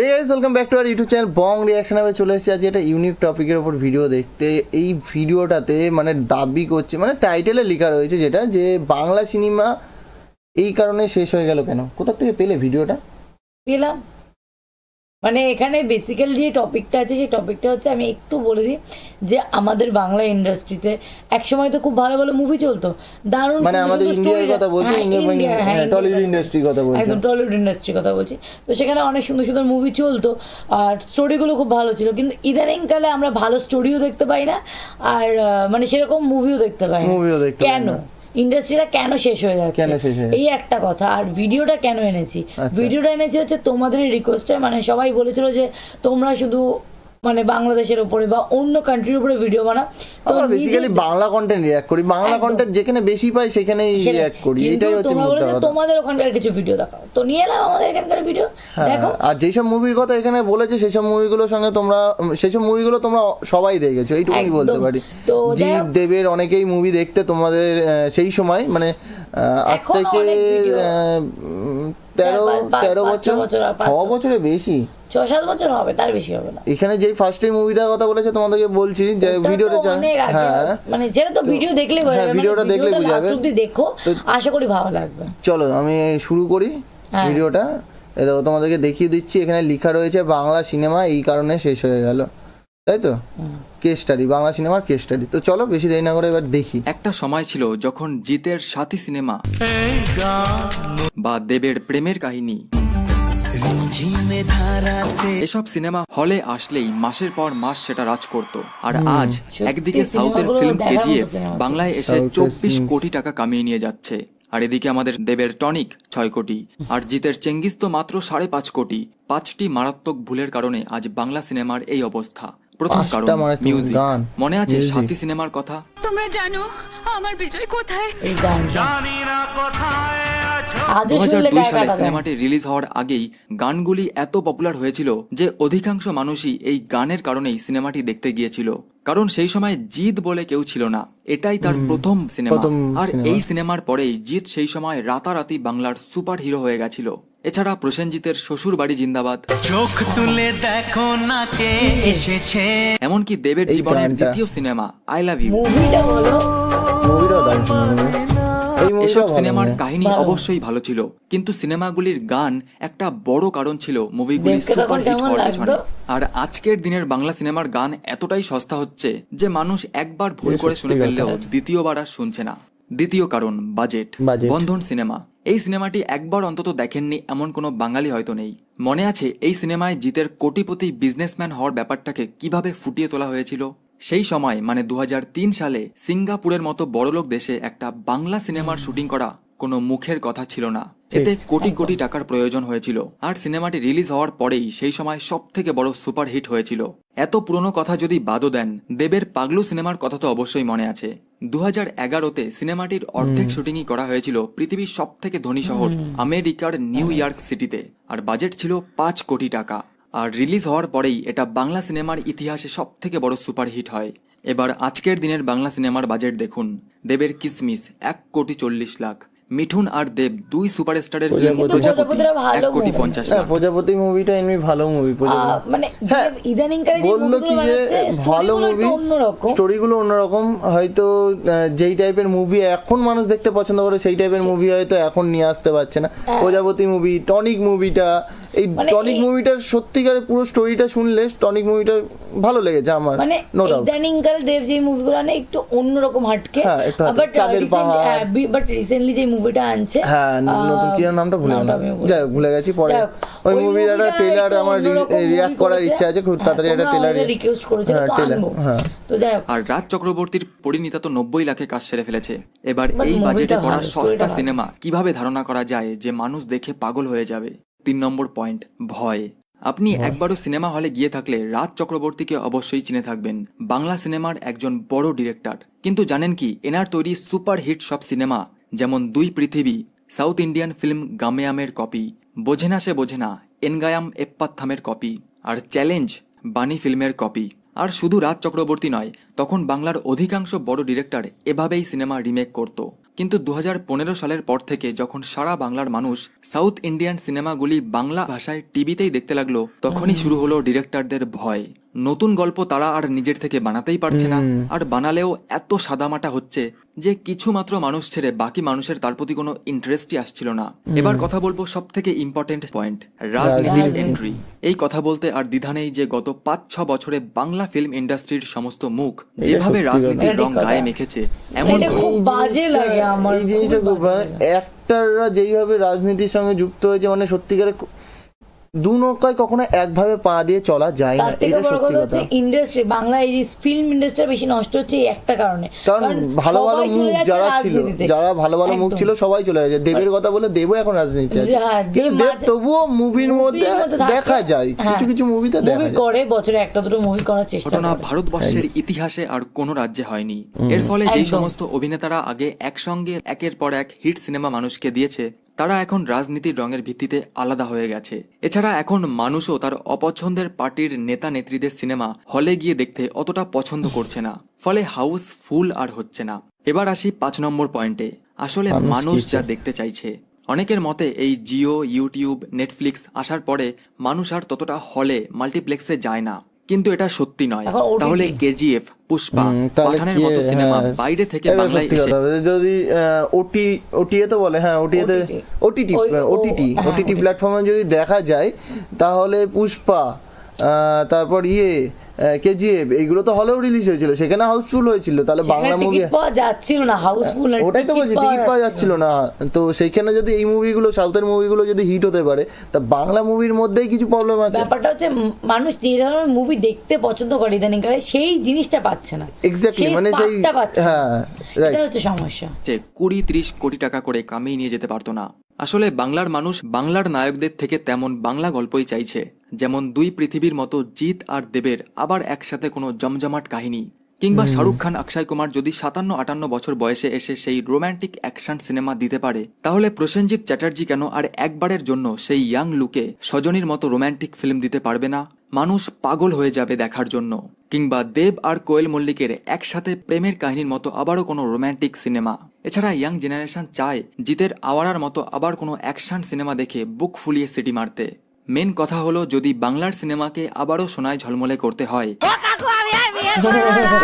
এই guys welcome back to our YouTube channel Bong reaction হবে চলে এসেছি আজ এটা ইউনিক টপিকের ওপর ভিডিও দেখতে এই ভিডিওটাতে মানে দাবি করছে মানে টাইটেলে লেখা রয়েছে যেটা যে বাংলা সিনেমা এই কারণে শেষ হয়ে গেল কেন কোথা থেকে পেলে ভিডিওটা পেলাম মানে এখানে বেসিক্যাল যে টপিকটা আছে সেই টপিকটা হচ্ছে আমি একটু বলে দিই যে আমাদের বাংলা ইন্ডাস্ট্রিতে একসময় তো খুব ভালো ভালো মুভি চলতো দারুণ মানে আমাদের ইন্ডিয়ার কথা বলছি টলিউড হ্যাঁ, মানে হ্যাঁ, হ্যাঁ, ইন্ডাস্ট্রি কথা বলছি একদম টলিউড ইন্ডাস্ট্রির কথা বলছি তো সেখানে অনেক সুন্দর সুন্দর মুভি চলতো আর স্টোরিগুলো খুব ভালো ছিল কিন্তু ইদানিং কালে আমরা ভালো স্টোরিও দেখতে পাই না আর মানে সেরকম মুভিও দেখতে পাই না মুভিও দেখতে কেন ইন্ডাস্ট্রিটা কেন শেষ হয়ে যাচ্ছে এই একটা কথা আর ভিডিওটা কেন এনেছি আচ্ছা। ভিডিওটা এনেছি হচ্ছে তোমাদের রিকোয়েস্টে মানে সবাই বলেছিল যে তোমরা শুধু মানে বাংলাদেশের উপরে বা অন্য কান্ট্রির উপরে ভিডিও বানা তো বেসিক্যালি বাংলা কন্টেন্ট রিয়্যাক্ট করি বাংলা কন্টেন্ট যেখানে বেশি পাই সেখানেই রিয়্যাক্ট করি এটাই হচ্ছে মূল কথা তোমাদের ওখানকার কিছু ভিডিও দেখাও তো নিয়ে এলাম আমাদের এখানকার ভিডিও হ্যাঁ, দেখো হ্যাঁ। আর যেই সব মুভির কথা এখানে বলেছে সেই সব মুভিগুলোর সঙ্গে তোমরা সেই সব মুভিগুলো তোমরা সবাই দেখেছো এইটুকুই বলতে পারি তো জিৎ দেবের অনেকেই মুভি দেখতে তোমাদের সেই সময় মানে আজ থেকে তেরো তেরো বছর ছ বছরে বেশি ছ সাত বছর হবে বেশি হবে না এখানে ফার্স্ট টাইম মুভিটার কথা বলেছে তোমাদেরকে বলছি যে ভিডিওটা হ্যাঁ মানে ভিডিও দেখলে হ্যাঁ ভিডিওটা দেখলে যাবে মানে চলো আমি শুরু করি ভিডিওটা হ্যাঁ। তোমাদেরকে দেখিয়ে দিচ্ছি এখানে লেখা রয়েছে বাংলা সিনেমা এই কারণে শেষ হয়ে গেল তাই তো কেস স্টাডি বাংলা সিনেমার কেস স্টাডি তো চলো বেশি দেরি না করে এবার দেখি একটা সময় ছিল যখন জিতের সাথী সিনেমা বা দেবের প্রেমের কাহিনী এসব সিনেমা হলে আসলেই মাসের পর মাস সেটা রাজ করত আর আজ একদিকে সাউথের ফিল্ম কেজিএফ বাংলায় এসে চব্বিশ কোটি টাকা কামিয়ে নিয়ে যাচ্ছে আর এদিকে আমাদের দেবের টনিক ছয় কোটি আর জিতের চেঙ্গিস তো মাত্র সাড়ে পাঁচ কোটি পাঁচটি মারাত্মক ভুলের কারণে আজ বাংলা সিনেমার এই অবস্থা প্রথম কারণ মিউজিক মনে আছে সাথী সিনেমার কথা তোমরা জানো আমার বিজয় কোথায় সালে সিনেমাটি রিলিজ হওয়ার আগেই গানগুলি এত পপুলার হয়েছিল যে অধিকাংশ মানুষই এই গানের কারণেই সিনেমাটি দেখতে গিয়েছিল কারণ সেই সময় জিত বলে কেউ ছিল না এটাই তার প্রথম সিনেমা আর এই সিনেমার পরেই জিত সেই সময় রাতারাতি বাংলার সুপার হিরো হয়ে গেছিল এছাড়া প্রসেনজিতের শ্বশুর বাড়ি জিন্দাবাদ চোখ তুলে দেখো না কে এসেছে এমনকি দেবের জীবনের দ্বিতীয় সিনেমা আই লাভ ইউ এসব সিনেমার মানে। কাহিনী অবশ্যই ভালো ছিল কিন্তু সিনেমাগুলির গান একটা বড় কারণ ছিল মুভিগুলি সুপার হিট হওয়ার পেছনে আর আজকের দিনের বাংলা সিনেমার গান এতটাই সস্তা হচ্ছে যে মানুষ একবার ভুল করে শুনে ফেললেও দ্বিতীয়বার আর শুনছে না দ্বিতীয় কারণ বাজেট বন্ধন সিনেমা এই সিনেমাটি একবার অন্তত দেখেননি এমন কোনো বাঙালি হয়তো নেই মনে আছে এই সিনেমায় জিতের কোটিপতি বিজনেসম্যান হওয়ার ব্যাপারটাকে কিভাবে ফুটিয়ে তোলা হয়েছিল সেই সময় মানে দু সালে সিঙ্গাপুরের মতো বড়লোক দেশে একটা বাংলা সিনেমার শুটিং করা কোনো মুখের কথা ছিল না এতে কোটি কোটি টাকার প্রয়োজন হয়েছিল আর সিনেমাটি রিলিজ হওয়ার পরেই সেই সময় সব থেকে বড় সুপারহিট হয়েছিল এত পুরনো কথা যদি বাদও দেন দেবের পাগলু সিনেমার কথা তো অবশ্যই মনে আছে দু হাজার এগারোতে সিনেমাটির অর্ধেক শুটিংই করা হয়েছিল পৃথিবীর সব থেকে ধনী শহর আমেরিকার নিউ ইয়র্ক সিটিতে আর বাজেট ছিল পাঁচ কোটি টাকা আর রিলিজ হওয়ার পরেই এটা বাংলা সিনেমার ইতিহাসে সব থেকে বড় সুপারহিট হয় এবার আজকের দিনের বাংলা সিনেমার বাজেট দেখুন দেবের কিসমিস এক কোটি চল্লিশ লাখ মিঠুন আর দেব দুই সুপারস্টারের ফিল্ম প্রজাপতি এক কোটি পঞ্চাশ হ্যাঁ, লাখ প্রজাপতি মুভিটা এমনি ভালো মুভি মানে হ্যাঁ, বললো কি যে ভালো মুভি স্টোরিগুলো অন্যরকম হয়তো যেই টাইপের মুভি এখন মানুষ দেখতে পছন্দ করে সেই টাইপের মুভি হয়তো এখন নিয়ে আসতে পারছে না হ্যাঁ। প্রজাপতি মুভি টনিক মুভিটা এই টনিক মানে মুভিটার সত্যিকারে পুরো স্টোরিটা শুনলে টনিক মুভিটা ভালো লেগেছে আমার মানে দেব যে মুভিগুলো না একটু অন্যরকম হাটকে বাট রিসেন্টলি যে মুভিটা আনছে হ্যাঁ নতুন কি নামটা ভুলে গেলাম যাই ভুলে গেছি পরে ওই ট্রেলার আমার রিয়্যাক্ট করার ইচ্ছা আছে খুব হ্যাঁ, তাড়াতাড়ি একটা ট্রেলার রিকোয়েস্ট করেছে তো আনবো হ্যাঁ। তো যাই আর রাজ চক্রবর্তীর পরিণীতা তো নব্বই লাখে কাজ সেরে ফেলেছে এবার এই বাজেটে করা সস্তা সিনেমা কিভাবে ধারণা করা যায় যে মানুষ দেখে পাগল হয়ে যাবে তিন নম্বর পয়েন্ট ভয় আপনি একবারও সিনেমা হলে গিয়ে থাকলে রাজ চক্রবর্তীকে অবশ্যই চিনে থাকবেন বাংলা সিনেমার একজন বড় ডিরেক্টর কিন্তু জানেন কি এনার তৈরি সুপার হিট সব সিনেমা যেমন Dui Prithibi South Indian film গামেয়ামের কপি বোঝে না সে বোঝে না এনগায়াম এপ্পাথামের কপি আর চ্যালেঞ্জ বাণী ফিল্মের কপি আর শুধু রাজ চক্রবর্তী নয় তখন বাংলার অধিকাংশ বড় ডিরেক্টর এভাবেই সিনেমা রিমেক করত কিন্তু দু সালের পর থেকে যখন সারা বাংলার মানুষ সাউথ ইন্ডিয়ান সিনেমাগুলি বাংলা ভাষায় টিভিতেই দেখতে লাগলো তখনই শুরু হলো ডিরেক্টরদের ভয় নতুন গল্প তারা আর নিজের থেকে বানাতেই পারছে না আর বানালেও এত সাদামাটা হচ্ছে যে কিছু মাত্র মানুষ ছেড়ে বাকি মানুষের তার প্রতি কোনো ইন্টারেস্টই আসছিল না এবার কথা বলবো সব থেকে ইম্পর্টেন্ট পয়েন্ট রাজনীতির এন্ট্রি এই কথা বলতে আর দ্বিধা নেই যে গত পাঁচ ছ বছরে বাংলা ফিল্ম ইন্ডাস্ট্রির সমস্ত মুখ যেভাবে রাজনীতির রং গায়ে মেখেছে এমন একটা একটাররা মানে যেইভাবে রাজনীতির সঙ্গে যুক্ত হয়েছে মানে সত্যিকারে দু নৌকায় কখনো একভাবে পা দিয়ে চলা যায় না এটা সত্যি কথা ইন্ডাস্ট্রি বাংলা এই ফিল্ম ইন্ডাস্ট্রি বেশি নষ্ট হচ্ছে একটা কারণে কারণ ভালো ভালো মুখ যারা ছিল যারা ভালো ভালো মুখ ছিল সবাই চলে যাচ্ছে দেবের হ্যাঁ। কথা বলে দেবও এখন রাজনীতি আছে হ্যাঁ, কিন্তু দেব তবুও মুভির মধ্যে দেখা যায় হ্যাঁ। কিছু কিছু মুভিতে দেখা যায় করে বছরে একটা দুটো মুভি করার চেষ্টা করে ঘটনা ভারতবর্ষের ইতিহাসে আর কোন রাজ্যে হয়নি এর ফলে যে সমস্ত অভিনেতারা আগে একসঙ্গে একের পর এক হিট সিনেমা মানুষকে দিয়েছে তারা এখন রাজনীতির রঙের ভিত্তিতে আলাদা হয়ে গেছে এছাড়া এখন মানুষও তার অপছন্দের পার্টির নেতা নেত্রীদের সিনেমা হলে গিয়ে দেখতে অতটা পছন্দ করছে না ফলে হাউস ফুল আর হচ্ছে না এবার আসি পাঁচ নম্বর পয়েন্টে আসলে মানুষ যা দেখতে চাইছে অনেকের মতে এই জিও ইউটিউব নেটফ্লিক্স আসার পরে মানুষ আর ততটা হলে মাল্টিপ্লেক্সে যায় না কিন্তু এটা সত্যি নয় তাহলে কেজিএফ পুষ্পা পাঠানের মতো সিনেমা হ্যাঁ। বাইরে থেকে বাংলায় এসে যদি ওটি ওটিএ তো বলে হ্যাঁ ওটিএতে ওটিটি ওটিটি ওটিটি প্ল্যাটফর্মে যদি দেখা যায় তাহলে পুষ্পা তারপর ইয়ে কেজিএফ এইগুলো তো হলেও রিলিজ হয়েছিল সেখানে হাউসফুল হয়েছিল তাহলে বাংলা মুভি যাচ্ছিল না হাউসফুল ওটাই তো বলছি টিকিট পাওয়া যাচ্ছিল না তো সেইখানে যদি এই মুভিগুলো সাউথের মুভিগুলো যদি হিট হতে পারে তা বাংলা মুভির মধ্যেই কিছু প্রবলেম আছে ব্যাপারটা হচ্ছে মানুষ যে ধরনের মুভি দেখতে পছন্দ করে ইদানিং কালে সেই জিনিসটা পাচ্ছে না এক্স্যাক্টলি মানে সেই হ্যাঁ এটা হচ্ছে সমস্যা যে কুড়ি ত্রিশ কোটি টাকা করে কামিয়ে নিয়ে যেতে পারতো না আসলে বাংলার মানুষ বাংলার নায়কদের থেকে তেমন বাংলা গল্পই চাইছে যেমন দুই পৃথিবীর মতো জিৎ আর দেবের আবার একসাথে কোনো জমজমাট কাহিনী কিংবা শাহরুখ খান অক্ষয় কুমার যদি সাতান্ন আটান্ন বছর বয়সে এসে সেই রোম্যান্টিক অ্যাকশন সিনেমা দিতে পারে তাহলে প্রসেনজিৎ চ্যাটার্জি কেন আর একবারের জন্য সেই ইয়াং লুকে সজনীর মতো রোম্যান্টিক ফিল্ম দিতে পারবে না মানুষ পাগল হয়ে যাবে দেখার জন্য কিংবা দেব আর কোয়েল মল্লিকের একসাথে প্রেমের কাহিনীর মতো আবারও কোনো রোম্যান্টিক সিনেমা এছাড়া ইয়াং জেনারেশন চায় জিতের আওয়ারার মতো আবার কোনো অ্যাকশন সিনেমা দেখে বুক ফুলিয়ে সিটি মারতে মেন কথা হলো যদি বাংলার সিনেমাকে আবারও সোনায় ঝলমলে করতে হয়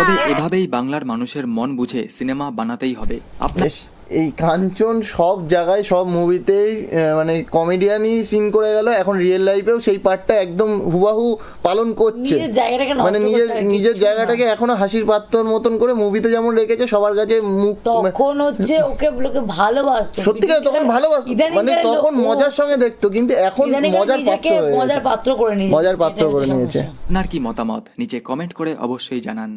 তবে এভাবেই বাংলার মানুষের মন বুঝে সিনেমা বানাতেই হবে আপনার এই কাঞ্চন সব জায়গায় সব মুভিতেই মানে কমেডিয়ানই সিন করে গেল এখন রিয়েল লাইফেও সেই পার্টটা একদম হুবাহু পালন করছে মানে নিজের নিজের জায়গাটাকে এখনো হাসির পাত্রর মতন করে মুভিতে যেমন রেখেছে সবার কাছে মুখ তখন হচ্ছে ওকে লোকে ভালোবাসতো সত্যিকার তখন ভালোবাসতো মানে তখন মজার সঙ্গে দেখতো কিন্তু এখন মজার পাত্র মজার পাত্র করে নিয়েছে মজার পাত্র করে নিয়েছে আপনার কি মতামত নিচে কমেন্ট করে অবশ্যই জানান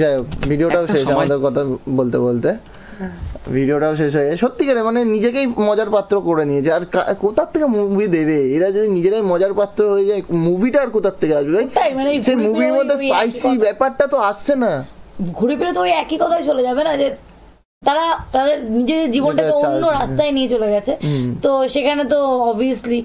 যাই হোক ভিডিওটাও শেষ আমাদের কথা বলতে বলতে ভিডিওটাও শেষ হয়ে সত্যিকারে মানে নিজেকেই মজার পাত্র করে নিয়েছে আর কোথার থেকে মুভি দেবে এরা যদি নিজেরাই মজার পাত্র হয়ে যায় মুভিটা আর কোথার থেকে আসবে মুভির মানে মধ্যে স্পাইসি ব্যাপারটা তো আসছে না ঘুরে ফিরে তো ওই একই কথাই চলে যাবে না যে তারা তাদের নিজের জীবনটাকে অন্য রাস্তায় নিয়ে চলে গেছে তো সেখানে তো অবভিয়াসলি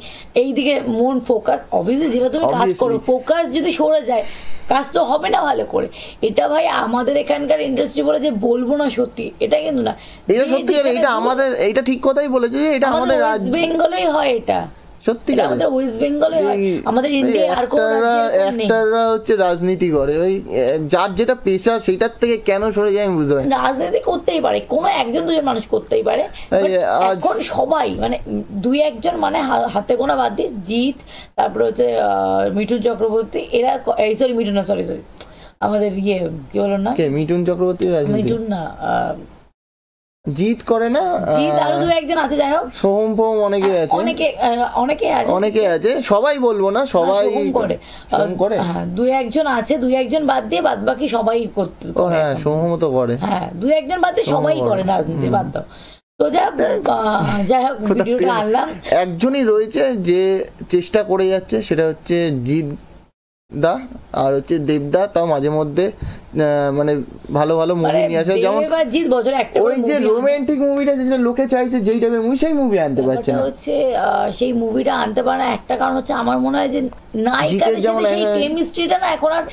এইদিকে মন ফোকাস অবভিয়াসলি যেটা তুমি কাজ করো ফোকাস যদি সরে যায় কাজ তো হবে না ভালো করে এটা ভাই আমাদের এখানকার ইন্ডাস্ট্রি বলে যে বলবো না সত্যি এটা কিন্তু না এটা সত্যি এটা আমাদের এটা ঠিক কথাই বলেছে যে এটা আমাদের ওয়েস্ট বেঙ্গলেই হয় এটা সত্যি আমাদের ওয়েস্ট বেঙ্গলে আমাদের ইন্ডিয়া আর হচ্ছে রাজনীতি করে ওই যার যেটা পেশা সেটার থেকে কেন সরে যায় আমি বুঝতে পারি রাজনীতি করতেই পারে কোনো একজন দুজন মানুষ করতেই পারে এখন সবাই মানে দুই একজন মানে হাতে গোনা বাদ দিয়ে জিৎ তারপরে হচ্ছে মিঠুন চক্রবর্তী এরা এই সরি মিঠুন না সরি সরি আমাদের ইয়ে কি বলো না মিঠুন চক্রবর্তী মিঠুন না জিত করে না জিত আরো দু একজন আছে যাই হোক সোহম ফোহম অনেকে হ্যাঁ, আছে অনেকে অনেকে আছে অনেকে আছে সবাই বলবো না হ্যাঁ, সবাই করে করে হ্যাঁ, একজন আছে একজন বাদ দিয়ে বাদ বাকি সবাই করতে হ্যাঁ সোহম তো করে হ্যাঁ দু একজন বাদ দিয়ে সবাই করে না বাদ দাও তো যাই হোক যাই হোক ভিডিওটা আনলাম একজনই রয়েছে যে চেষ্টা করে যাচ্ছে সেটা হচ্ছে জিত দা আর হচ্ছে দেবদা তাও মাঝে মধ্যে মানে ভালো ভালো মুভি মানে নিয়ে আসে যেমন ওই যে রোমান্টিক মুভিটা যেটা লোকে চাইছে যেই টাইপের মুভি সেই মুভি আনতে পারছে না হচ্ছে সেই মুভিটা আনতে পারে একটা কারণ হচ্ছে আমার মনে হয় যে নায়িকাদের সাথে সেই কেমিস্ট্রিটা হ্যাঁ। না এখন আর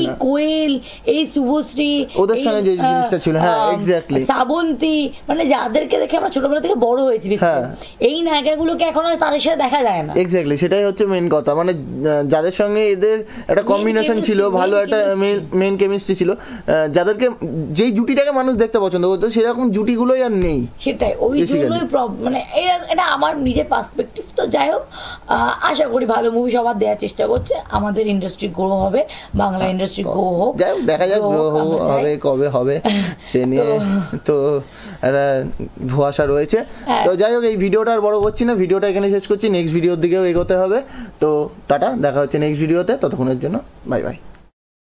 এই কোয়েল এই শুভশ্রী ওদের সঙ্গে যে জিনিসটা ছিল হ্যাঁ এক্স্যাক্টলি শ্রাবন্তী মানে যাদেরকে দেখে আমরা ছোটবেলা থেকে বড় হয়েছি হ্যাঁ। এই নায়িকাগুলোকে এখন আর তাদের সাথে দেখা যায় না এক্স্যাক্টলি সেটাই হচ্ছে মেন কথা মানে যাদের সঙ্গে এদের একটা কম্বিনেশন ছিল ভালো একটা মেন কেমিস্ট্রি ছিল যাদেরকে যেই জুটিটাকে মানুষ দেখতে পছন্দ করতো সেরকম জুটিগুলোই আর নেই সেটাই ওই জুটিগুলোই মানে এটা আমার নিজের পার্সপেক্টিভ তো যাই হোক আশা করি ভালো মুভি সবার দেওয়া চেষ্টা করছে আমাদের ইন্ডাস্ট্রি গ্রো হবে বাংলা ইন্ডাস্ট্রি গ্রো হোক দেখা যাক গ্রো হবে কবে হবে সে নিয়ে তো একটা ভুয়াশা রয়েছে হ্যাঁ। তো যাই হোক এই ভিডিওটা আর বড় করছি না ভিডিওটা এখানে শেষ করছি নেক্সট ভিডিওর দিকেও এগোতে হবে তো টাটা দেখা হচ্ছে নেক্সট ভিডিওতে ততক্ষণের জন্য বাই বাই